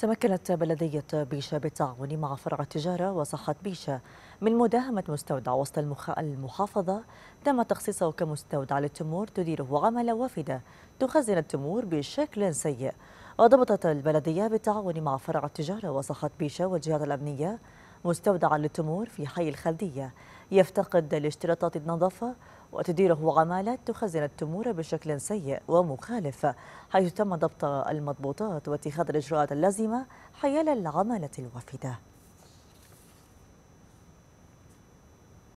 تمكنت بلدية بيشة بالتعاون مع فرع التجارة وصحة بيشة من مداهمة مستودع وسط المحافظة تم تخصيصه كمستودع للتمور تديره عمل وافدة تخزن التمور بشكل سيء وضبطت البلدية بالتعاون مع فرع التجارة وصحة بيشة والجهات الأمنية مستودعا للتمور في حي الخلدية يفتقد لاشتراطات النظافة وتديره عمالات تخزن التمور بشكل سيء ومخالف حيث تم ضبط المضبوطات واتخاذ الإجراءات اللازمة حيال العمالة الوافدة